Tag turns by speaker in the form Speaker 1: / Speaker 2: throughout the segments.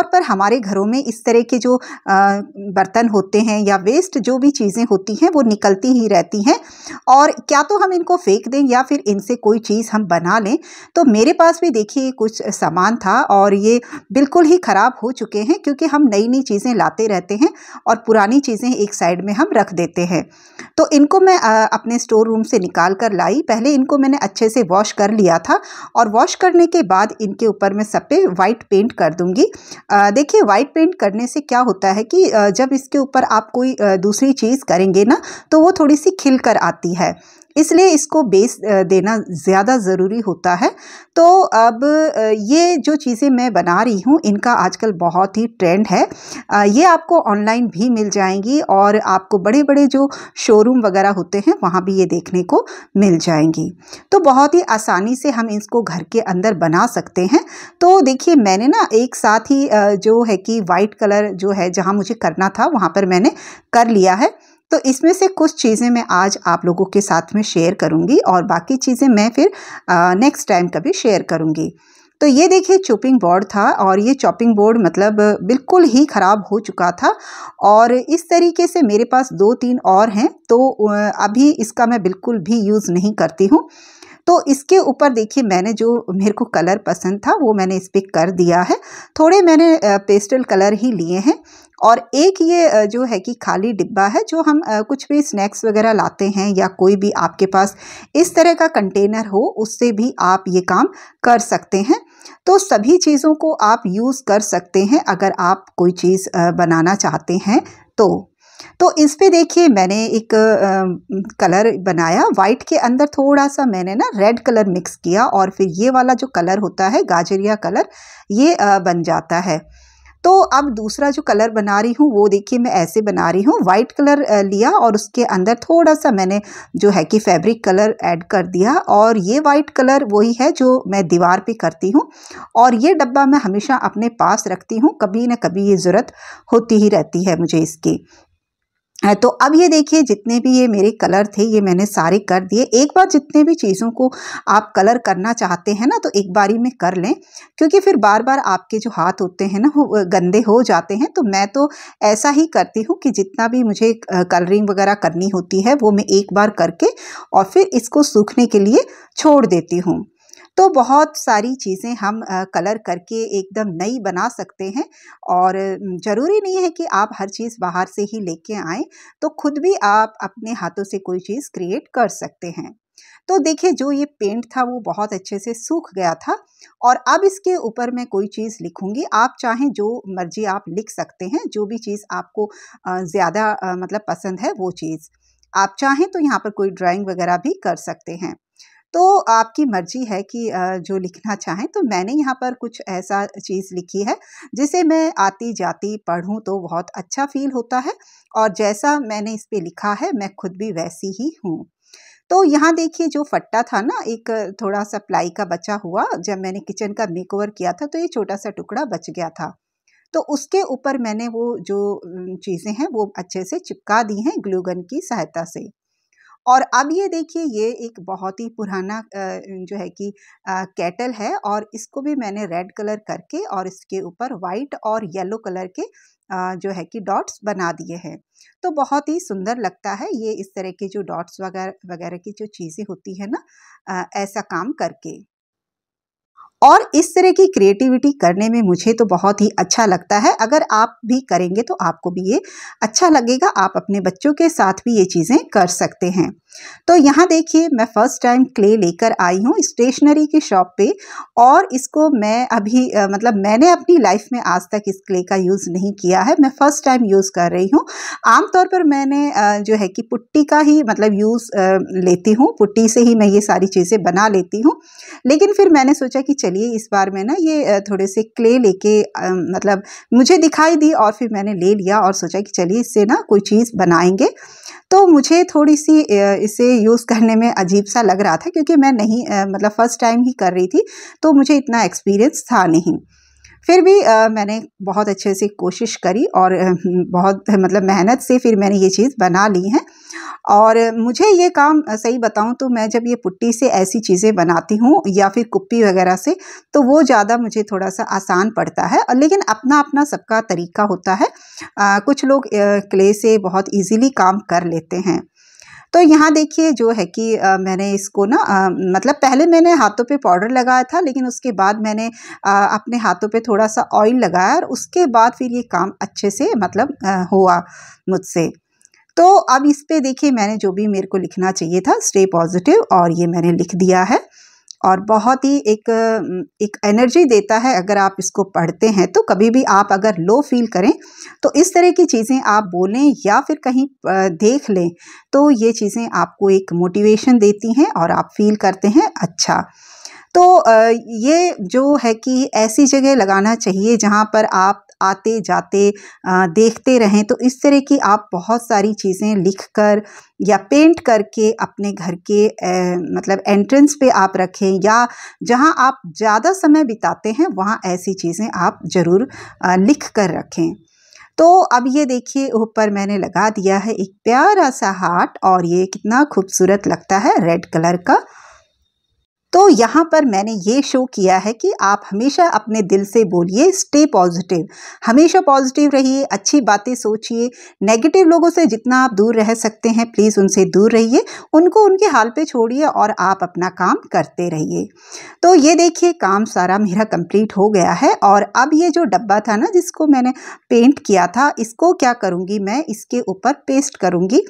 Speaker 1: तौर पर हमारे घरों में इस तरह के जो बर्तन होते हैं या वेस्ट जो भी चीज़ें होती हैं वो निकलती ही रहती हैं और क्या तो हम इनको फेंक दें या फिर इनसे कोई चीज़ हम बना लें तो मेरे पास भी देखिए कुछ सामान था और ये बिल्कुल ही ख़राब हो चुके हैं क्योंकि हम नई नई चीज़ें लाते रहते हैं और पुरानी चीज़ें एक साइड में हम रख देते हैं तो इनको मैं अपने स्टोर रूम से निकाल कर लाई पहले इनको मैंने अच्छे से वॉश कर लिया था और वॉश करने के बाद इनके ऊपर मैं सब पे वाइट पेंट कर दूँगी देखिए वाइट पेंट करने से क्या होता है कि जब इसके ऊपर आप कोई दूसरी चीज़ करेंगे ना तो वो थोड़ी सी खिलकर आती है इसलिए इसको बेस देना ज़्यादा ज़रूरी होता है तो अब ये जो चीज़ें मैं बना रही हूँ इनका आजकल बहुत ही ट्रेंड है ये आपको ऑनलाइन भी मिल जाएंगी और आपको बड़े बड़े जो शोरूम वगैरह होते हैं वहाँ भी ये देखने को मिल जाएंगी तो बहुत ही आसानी से हम इसको घर के अंदर बना सकते हैं तो देखिए मैंने ना एक साथ ही जो है कि वाइट कलर जो है जहाँ मुझे करना था वहाँ पर मैंने कर लिया है तो इसमें से कुछ चीज़ें मैं आज आप लोगों के साथ में शेयर करूँगी और बाकी चीज़ें मैं फिर नेक्स्ट टाइम कभी शेयर करूँगी तो ये देखिए चॉपिंग बोर्ड था और ये चॉपिंग बोर्ड मतलब बिल्कुल ही ख़राब हो चुका था और इस तरीके से मेरे पास दो तीन और हैं तो अभी इसका मैं बिल्कुल भी यूज़ नहीं करती हूँ तो इसके ऊपर देखिए मैंने जो मेरे को कलर पसंद था वो मैंने इस पर कर दिया है थोड़े मैंने पेस्टल कलर ही लिए हैं और एक ये जो है कि खाली डिब्बा है जो हम कुछ भी स्नैक्स वगैरह लाते हैं या कोई भी आपके पास इस तरह का कंटेनर हो उससे भी आप ये काम कर सकते हैं तो सभी चीज़ों को आप यूज़ कर सकते हैं अगर आप कोई चीज़ बनाना चाहते हैं तो तो इस पे देखिए मैंने एक आ, कलर बनाया वाइट के अंदर थोड़ा सा मैंने ना रेड कलर मिक्स किया और फिर ये वाला जो कलर होता है गाजरिया कलर ये आ, बन जाता है तो अब दूसरा जो कलर बना रही हूँ वो देखिए मैं ऐसे बना रही हूँ वाइट कलर लिया और उसके अंदर थोड़ा सा मैंने जो है कि फैब्रिक कलर ऐड कर दिया और ये वाइट कलर वही है जो मैं दीवार पे करती हूँ और ये डब्बा मैं हमेशा अपने पास रखती हूँ कभी ना कभी ये ज़रूरत होती ही रहती है मुझे इसकी तो अब ये देखिए जितने भी ये मेरे कलर थे ये मैंने सारे कर दिए एक बार जितने भी चीज़ों को आप कलर करना चाहते हैं ना तो एक बारी में कर लें क्योंकि फिर बार बार आपके जो हाथ होते हैं ना वो गंदे हो जाते हैं तो मैं तो ऐसा ही करती हूँ कि जितना भी मुझे कलरिंग वगैरह करनी होती है वो मैं एक बार करके और फिर इसको सूखने के लिए छोड़ देती हूँ तो बहुत सारी चीज़ें हम कलर करके एकदम नई बना सकते हैं और ज़रूरी नहीं है कि आप हर चीज़ बाहर से ही लेके आएँ तो खुद भी आप अपने हाथों से कोई चीज़ क्रिएट कर सकते हैं तो देखिए जो ये पेंट था वो बहुत अच्छे से सूख गया था और अब इसके ऊपर मैं कोई चीज़ लिखूंगी आप चाहें जो मर्जी आप लिख सकते हैं जो भी चीज़ आपको ज़्यादा मतलब पसंद है वो चीज़ आप चाहें तो यहाँ पर कोई ड्राइंग वगैरह भी कर सकते हैं तो आपकी मर्जी है कि जो लिखना चाहें तो मैंने यहाँ पर कुछ ऐसा चीज़ लिखी है जिसे मैं आती जाती पढ़ूँ तो बहुत अच्छा फील होता है और जैसा मैंने इस पर लिखा है मैं खुद भी वैसी ही हूँ तो यहाँ देखिए जो फट्टा था ना एक थोड़ा सा प्लाई का बचा हुआ जब मैंने किचन का मेकओवर किया था तो ये छोटा सा टुकड़ा बच गया था तो उसके ऊपर मैंने वो जो चीज़ें हैं वो अच्छे से चिपका दी हैं ग्लूगन की सहायता से और अब ये देखिए ये एक बहुत ही पुराना जो है कि कैटल है और इसको भी मैंने रेड कलर करके और इसके ऊपर वाइट और येलो कलर के जो है कि डॉट्स बना दिए हैं तो बहुत ही सुंदर लगता है ये इस तरह के जो डॉट्स वगैरह वगैरह की जो चीज़ें होती है ना ऐसा काम करके और इस तरह की क्रिएटिविटी करने में मुझे तो बहुत ही अच्छा लगता है अगर आप भी करेंगे तो आपको भी ये अच्छा लगेगा आप अपने बच्चों के साथ भी ये चीज़ें कर सकते हैं तो यहाँ देखिए मैं फ़र्स्ट टाइम क्ले लेकर आई हूँ स्टेशनरी की शॉप पे और इसको मैं अभी मतलब मैंने अपनी लाइफ में आज तक इस क्ले का यूज़ नहीं किया है मैं फ़र्स्ट टाइम यूज़ कर रही हूँ आमतौर पर मैंने जो है कि पुट्टी का ही मतलब यूज़ लेती हूँ पुट्टी से ही मैं ये सारी चीज़ें बना लेती हूँ लेकिन फिर मैंने सोचा कि चलिए इस बार मैं ना ये थोड़े से क्ले लेके मतलब मुझे दिखाई दी और फिर मैंने ले लिया और सोचा कि चलिए इससे ना कोई चीज़ बनाएंगे तो मुझे थोड़ी सी इसे यूज़ करने में अजीब सा लग रहा था क्योंकि मैं नहीं मतलब फ़र्स्ट टाइम ही कर रही थी तो मुझे इतना एक्सपीरियंस था नहीं फिर भी आ, मैंने बहुत अच्छे से कोशिश करी और बहुत मतलब मेहनत से फिर मैंने ये चीज़ बना ली है और मुझे ये काम सही बताऊँ तो मैं जब ये पुट्टी से ऐसी चीज़ें बनाती हूँ या फिर कुप्पी वगैरह से तो वो ज़्यादा मुझे थोड़ा सा आसान पड़ता है और लेकिन अपना अपना सबका तरीका होता है आ, कुछ लोग क्ले से बहुत ईजीली काम कर लेते हैं तो यहाँ देखिए जो है कि आ, मैंने इसको ना मतलब पहले मैंने हाथों पे पाउडर लगाया था लेकिन उसके बाद मैंने आ, अपने हाथों पे थोड़ा सा ऑयल लगाया और उसके बाद फिर ये काम अच्छे से मतलब आ, हुआ मुझसे तो अब इस पर देखिए मैंने जो भी मेरे को लिखना चाहिए था स्टे पॉजिटिव और ये मैंने लिख दिया है और बहुत ही एक एक एनर्जी देता है अगर आप इसको पढ़ते हैं तो कभी भी आप अगर लो फील करें तो इस तरह की चीज़ें आप बोलें या फिर कहीं देख लें तो ये चीज़ें आपको एक मोटिवेशन देती हैं और आप फील करते हैं अच्छा तो ये जो है कि ऐसी जगह लगाना चाहिए जहाँ पर आप आते जाते देखते रहें तो इस तरह की आप बहुत सारी चीज़ें लिख कर या पेंट करके अपने घर के ए, मतलब एंट्रेंस पे आप रखें या जहां आप ज़्यादा समय बिताते हैं वहां ऐसी चीज़ें आप ज़रूर लिख कर रखें तो अब ये देखिए ऊपर मैंने लगा दिया है एक प्यारा सा हार्ट और ये कितना खूबसूरत लगता है रेड कलर का तो यहाँ पर मैंने ये शो किया है कि आप हमेशा अपने दिल से बोलिए स्टे पॉजिटिव हमेशा पॉजिटिव रहिए अच्छी बातें सोचिए नेगेटिव लोगों से जितना आप दूर रह सकते हैं प्लीज़ उनसे दूर रहिए उनको उनके हाल पे छोड़िए और आप अपना काम करते रहिए तो ये देखिए काम सारा मेरा कंप्लीट हो गया है और अब ये जो डब्बा था ना जिसको मैंने पेंट किया था इसको क्या करूँगी मैं इसके ऊपर पेस्ट करूँगी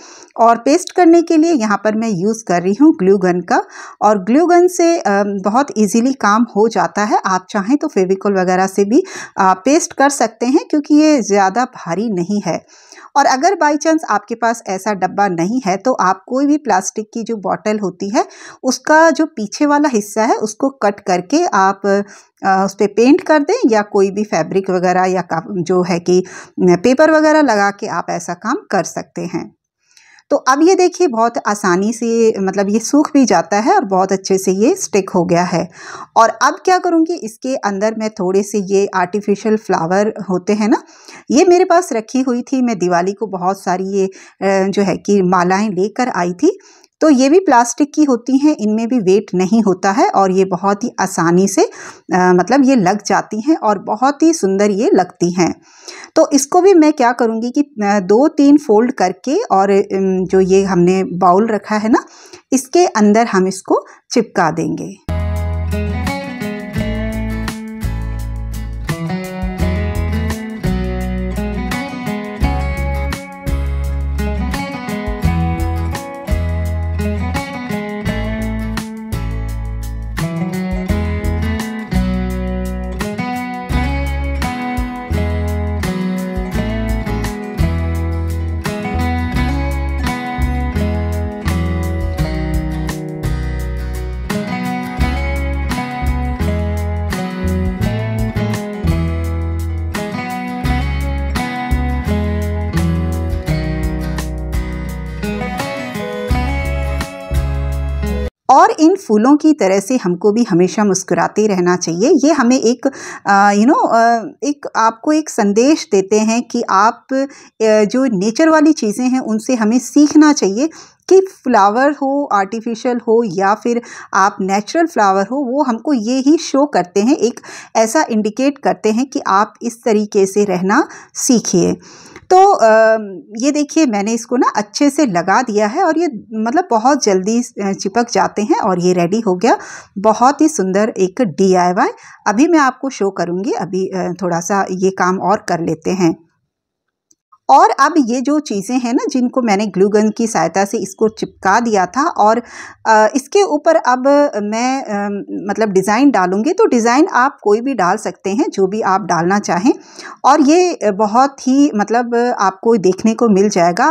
Speaker 1: और पेस्ट करने के लिए यहाँ पर मैं यूज़ कर रही हूँ ग्लूगन का और ग्लूगन से से बहुत इजीली काम हो जाता है आप चाहें तो फेविकोल वगैरह से भी पेस्ट कर सकते हैं क्योंकि ये ज़्यादा भारी नहीं है और अगर बाई चांस आपके पास ऐसा डब्बा नहीं है तो आप कोई भी प्लास्टिक की जो बॉटल होती है उसका जो पीछे वाला हिस्सा है उसको कट करके आप उस पर पे पेंट कर दें या कोई भी फैब्रिक वगैरह या जो है कि पेपर वगैरह लगा के आप ऐसा काम कर सकते हैं तो अब ये देखिए बहुत आसानी से मतलब ये सूख भी जाता है और बहुत अच्छे से ये स्टिक हो गया है और अब क्या करूँगी इसके अंदर मैं थोड़े से ये आर्टिफिशियल फ्लावर होते हैं ना ये मेरे पास रखी हुई थी मैं दिवाली को बहुत सारी ये जो है कि मालाएँ लेकर आई थी तो ये भी प्लास्टिक की होती हैं इनमें भी वेट नहीं होता है और ये बहुत ही आसानी से आ, मतलब ये लग जाती हैं और बहुत ही सुंदर ये लगती हैं तो इसको भी मैं क्या करूँगी कि दो तीन फोल्ड करके और जो ये हमने बाउल रखा है ना इसके अंदर हम इसको चिपका देंगे और इन फूलों की तरह से हमको भी हमेशा मुस्कुराते रहना चाहिए ये हमें एक यू नो एक आपको एक संदेश देते हैं कि आप जो नेचर वाली चीज़ें हैं उनसे हमें सीखना चाहिए कि फ्लावर हो आर्टिफिशियल हो या फिर आप नेचुरल फ्लावर हो वो हमको ये ही शो करते हैं एक ऐसा इंडिकेट करते हैं कि आप इस तरीके से रहना सीखिए तो ये देखिए मैंने इसको ना अच्छे से लगा दिया है और ये मतलब बहुत जल्दी चिपक जाते हैं और ये रेडी हो गया बहुत ही सुंदर एक डी अभी मैं आपको शो करूँगी अभी थोड़ा सा ये काम और कर लेते हैं और अब ये जो चीज़ें हैं ना जिनको मैंने ग्लूगन की सहायता से इसको चिपका दिया था और इसके ऊपर अब मैं मतलब डिज़ाइन डालूँगी तो डिज़ाइन आप कोई भी डाल सकते हैं जो भी आप डालना चाहें और ये बहुत ही मतलब आपको देखने को मिल जाएगा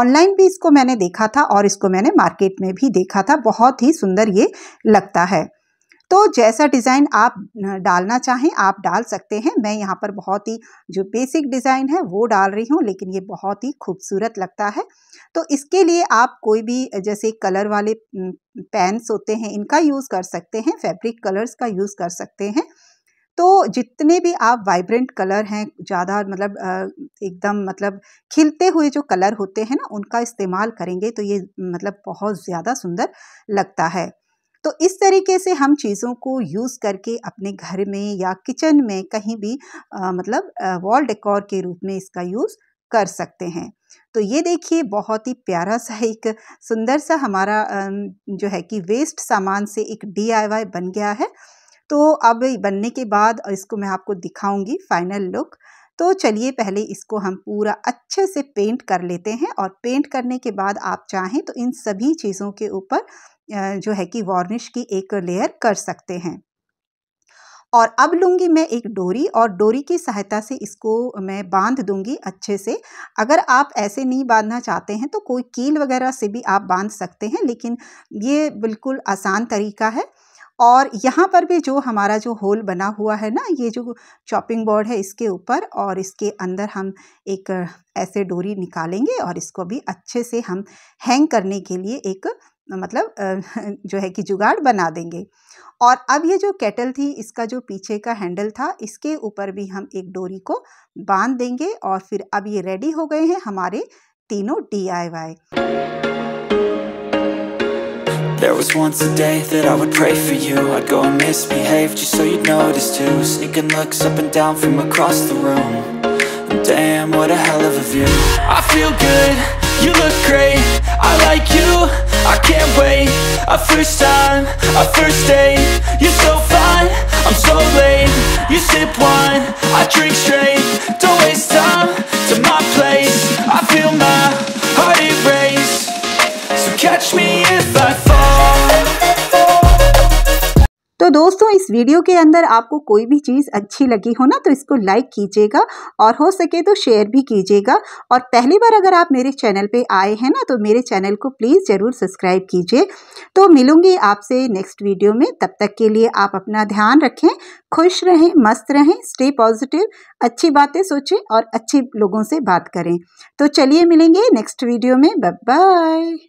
Speaker 1: ऑनलाइन भी इसको मैंने देखा था और इसको मैंने मार्केट में भी देखा था बहुत ही सुंदर ये लगता है तो जैसा डिज़ाइन आप डालना चाहें आप डाल सकते हैं मैं यहाँ पर बहुत ही जो बेसिक डिज़ाइन है वो डाल रही हूँ लेकिन ये बहुत ही खूबसूरत लगता है तो इसके लिए आप कोई भी जैसे कलर वाले पैंस होते हैं इनका यूज़ कर सकते हैं फैब्रिक कलर्स का यूज़ कर सकते हैं तो जितने भी आप वाइब्रेंट कलर हैं ज़्यादा मतलब एकदम मतलब खिलते हुए जो कलर होते हैं ना उनका इस्तेमाल करेंगे तो ये मतलब बहुत ज़्यादा सुंदर लगता है तो इस तरीके से हम चीज़ों को यूज़ करके अपने घर में या किचन में कहीं भी आ, मतलब वॉल डेकोर के रूप में इसका यूज़ कर सकते हैं तो ये देखिए बहुत ही प्यारा सा एक सुंदर सा हमारा जो है कि वेस्ट सामान से एक डीआईवाई बन गया है तो अब बनने के बाद इसको मैं आपको दिखाऊंगी फाइनल लुक तो चलिए पहले इसको हम पूरा अच्छे से पेंट कर लेते हैं और पेंट करने के बाद आप चाहें तो इन सभी चीज़ों के ऊपर जो है कि वार्निश की एक लेयर कर सकते हैं और अब लूँगी मैं एक डोरी और डोरी की सहायता से इसको मैं बांध दूँगी अच्छे से अगर आप ऐसे नहीं बांधना चाहते हैं तो कोई कील वगैरह से भी आप बांध सकते हैं लेकिन ये बिल्कुल आसान तरीका है और यहाँ पर भी जो हमारा जो होल बना हुआ है ना ये जो चॉपिंग बोर्ड है इसके ऊपर और इसके अंदर हम एक ऐसे डोरी निकालेंगे और इसको भी अच्छे से हम हैंग करने के लिए एक मतलब जो है कि जुगाड़ बना देंगे और अब ये जो केटल थी इसका जो पीछे का हैंडल था इसके ऊपर भी हम एक डोरी को बांध देंगे और फिर अब ये रेडी हो गए हैं हमारे तीनों D I Y There was once a day that I would pray for you I'd go and misbehave just so you'd notice too Sneaking looks up and down from across the room and Damn, what a hell of a view I feel good, you look great I like you, I can't wait A first time, a first date You're so fine, I'm so late You sip wine, I drink straight Don't waste time to my place I feel my heart erase catch me if I fall. तो दोस्तों इस video के अंदर आपको कोई भी चीज़ अच्छी लगी हो ना तो इसको लाइक कीजिएगा और हो सके तो शेयर भी कीजिएगा और पहली बार अगर आप मेरे चैनल पे आए हैं ना तो मेरे चैनल को प्लीज़ ज़रूर सब्सक्राइब कीजिए तो मिलूंगी आपसे नेक्स्ट वीडियो में तब तक के लिए आप अपना ध्यान रखें खुश रहें मस्त रहें स्टे पॉजिटिव अच्छी बातें सोचें और अच्छे लोगों से बात करें तो चलिए मिलेंगे नेक्स्ट वीडियो में बाय